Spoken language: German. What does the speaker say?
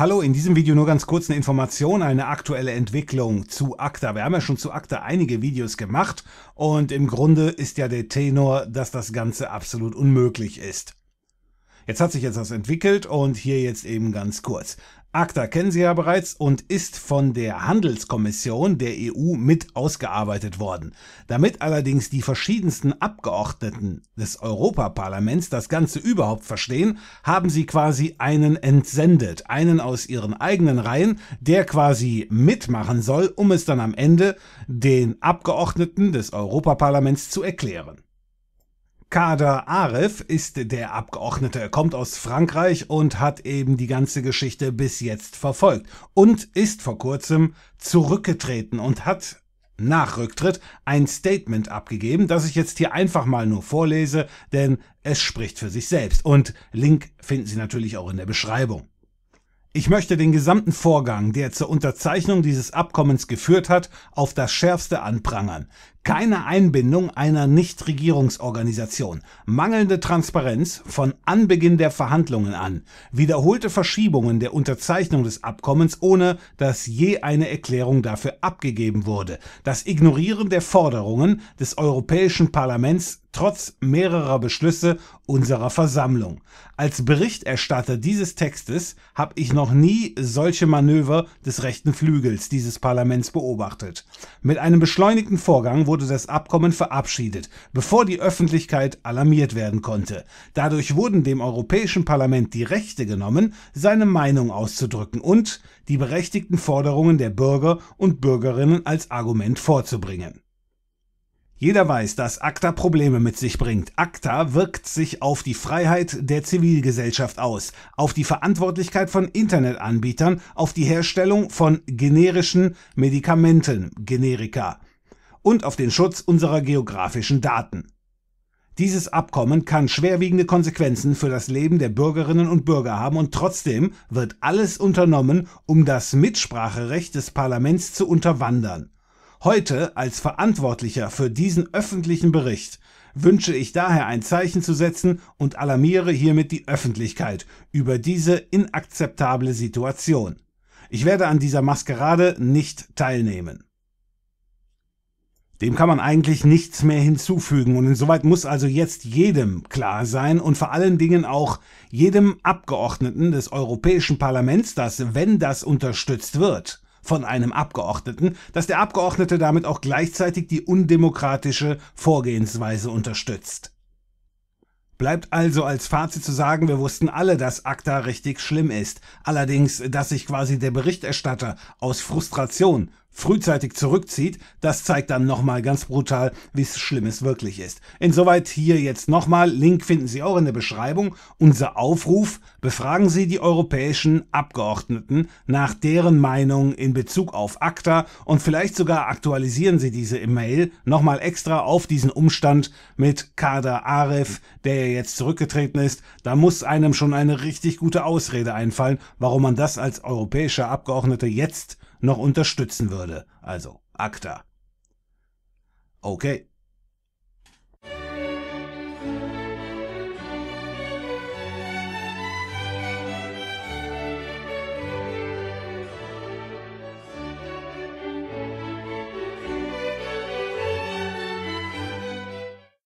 Hallo, in diesem Video nur ganz kurz eine Information, eine aktuelle Entwicklung zu ACTA. Wir haben ja schon zu ACTA einige Videos gemacht und im Grunde ist ja der Tenor, dass das Ganze absolut unmöglich ist. Jetzt hat sich jetzt was entwickelt und hier jetzt eben ganz kurz. ACTA kennen Sie ja bereits und ist von der Handelskommission der EU mit ausgearbeitet worden. Damit allerdings die verschiedensten Abgeordneten des Europaparlaments das Ganze überhaupt verstehen, haben sie quasi einen entsendet, einen aus ihren eigenen Reihen, der quasi mitmachen soll, um es dann am Ende den Abgeordneten des Europaparlaments zu erklären. Kader Arif ist der Abgeordnete, er kommt aus Frankreich und hat eben die ganze Geschichte bis jetzt verfolgt und ist vor kurzem zurückgetreten und hat nach Rücktritt ein Statement abgegeben, das ich jetzt hier einfach mal nur vorlese, denn es spricht für sich selbst und Link finden Sie natürlich auch in der Beschreibung. Ich möchte den gesamten Vorgang, der zur Unterzeichnung dieses Abkommens geführt hat, auf das Schärfste anprangern. Keine Einbindung einer Nichtregierungsorganisation, mangelnde Transparenz von Anbeginn der Verhandlungen an, wiederholte Verschiebungen der Unterzeichnung des Abkommens, ohne dass je eine Erklärung dafür abgegeben wurde, das Ignorieren der Forderungen des Europäischen Parlaments trotz mehrerer Beschlüsse unserer Versammlung. Als Berichterstatter dieses Textes habe ich noch nie solche Manöver des rechten Flügels dieses Parlaments beobachtet. Mit einem beschleunigten Vorgang wurde das Abkommen verabschiedet, bevor die Öffentlichkeit alarmiert werden konnte. Dadurch wurden dem Europäischen Parlament die Rechte genommen, seine Meinung auszudrücken und die berechtigten Forderungen der Bürger und Bürgerinnen als Argument vorzubringen. Jeder weiß, dass ACTA Probleme mit sich bringt. ACTA wirkt sich auf die Freiheit der Zivilgesellschaft aus, auf die Verantwortlichkeit von Internetanbietern, auf die Herstellung von generischen Medikamenten, Generika, und auf den Schutz unserer geografischen Daten. Dieses Abkommen kann schwerwiegende Konsequenzen für das Leben der Bürgerinnen und Bürger haben und trotzdem wird alles unternommen, um das Mitspracherecht des Parlaments zu unterwandern. Heute als Verantwortlicher für diesen öffentlichen Bericht wünsche ich daher ein Zeichen zu setzen und alarmiere hiermit die Öffentlichkeit über diese inakzeptable Situation. Ich werde an dieser Maskerade nicht teilnehmen. Dem kann man eigentlich nichts mehr hinzufügen und insoweit muss also jetzt jedem klar sein und vor allen Dingen auch jedem Abgeordneten des Europäischen Parlaments, dass, wenn das unterstützt wird, von einem Abgeordneten, dass der Abgeordnete damit auch gleichzeitig die undemokratische Vorgehensweise unterstützt. Bleibt also als Fazit zu sagen, wir wussten alle, dass ACTA richtig schlimm ist. Allerdings, dass sich quasi der Berichterstatter aus Frustration frühzeitig zurückzieht, das zeigt dann nochmal ganz brutal, wie schlimm es wirklich ist. Insoweit hier jetzt nochmal, Link finden Sie auch in der Beschreibung, unser Aufruf, befragen Sie die europäischen Abgeordneten nach deren Meinung in Bezug auf ACTA und vielleicht sogar aktualisieren Sie diese E-Mail nochmal extra auf diesen Umstand mit Kader Arif, der jetzt zurückgetreten ist. Da muss einem schon eine richtig gute Ausrede einfallen, warum man das als europäischer Abgeordneter jetzt noch unterstützen würde. Also, ACTA. Okay.